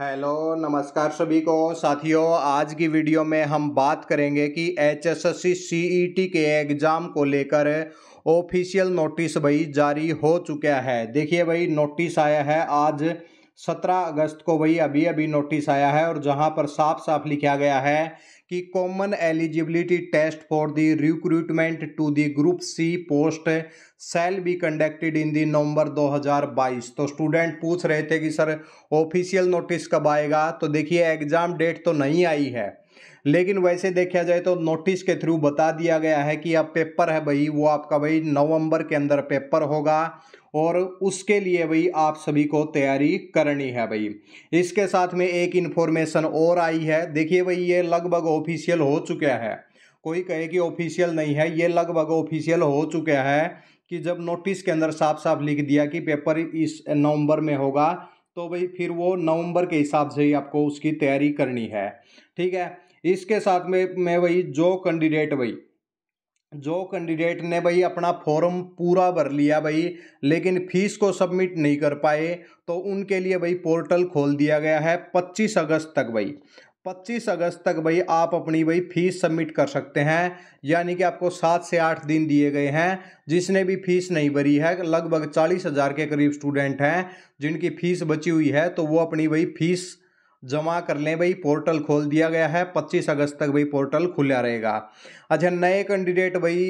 hello नमस्कार सभी को साथियों आज की वीडियो में हम बात करेंगे कि H S S C C E T के एग्ज़ाम को लेकर ऑफिशियल नोटिस भाई जारी हो चुका है देखिए भाई नोटिस आया है आज सत्रह अगस्त को वही अभी अभी नोटिस आया है और जहां पर साफ साफ लिखा गया है कि common eligibility test for the recruitment to the group C post shall be conducted in the November 2022 तो स्टूडेंट पूछ रहे थे कि सर ऑफिशियल नोटिस कब आएगा तो देखिए एग्ज़ाम डेट तो नहीं आई है लेकिन वैसे देखा जाए तो नोटिस के थ्रू बता दिया गया है कि अब पेपर है भाई वो आपका भाई नवंबर के अंदर पेपर होगा और उसके लिए भाई आप सभी को तैयारी करनी है भाई इसके साथ में एक इन्फॉर्मेशन और आई है देखिए भाई ये लगभग ऑफिशियल हो चुका है कोई कहे कि ऑफिशियल नहीं है ये लगभग ऑफिशियल हो चुका है कि जब नोटिस के अंदर साफ साफ लिख दिया कि पेपर इस नवंबर में होगा तो भाई फिर वो नवंबर के हिसाब से ही आपको उसकी तैयारी करनी है ठीक है इसके साथ में मैं भाई जो कैंडिडेट भाई जो कैंडिडेट ने भाई अपना फॉर्म पूरा भर लिया भाई लेकिन फीस को सबमिट नहीं कर पाए तो उनके लिए भाई पोर्टल खोल दिया गया है 25 अगस्त तक भाई 25 अगस्त तक भाई आप अपनी भाई फीस सबमिट कर सकते हैं यानी कि आपको सात से आठ दिन दिए गए हैं जिसने भी फीस नहीं भरी है लगभग चालीस हज़ार के करीब स्टूडेंट हैं जिनकी फीस बची हुई है तो वो अपनी भाई फीस जमा कर लें भाई पोर्टल खोल दिया गया है 25 अगस्त तक भाई पोर्टल खुला रहेगा अच्छा नए कैंडिडेट भाई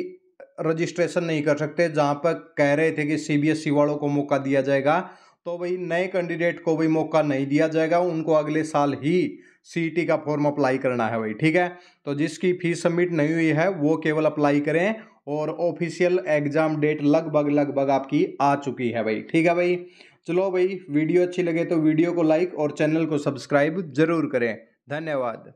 रजिस्ट्रेशन नहीं कर सकते जहाँ पर कह रहे थे कि सीबीएसई e वालों को मौका दिया जाएगा तो भाई नए कैंडिडेट को भी मौका नहीं दिया जाएगा उनको अगले साल ही टी e का फॉर्म अप्लाई करना है भाई ठीक है तो जिसकी फीस सबमिट नहीं हुई है वो केवल अप्लाई करें और ऑफिशियल एग्जाम डेट लगभग लगभग आपकी आ चुकी है भाई ठीक है भाई चलो भाई वीडियो अच्छी लगे तो वीडियो को लाइक और चैनल को सब्सक्राइब जरूर करें धन्यवाद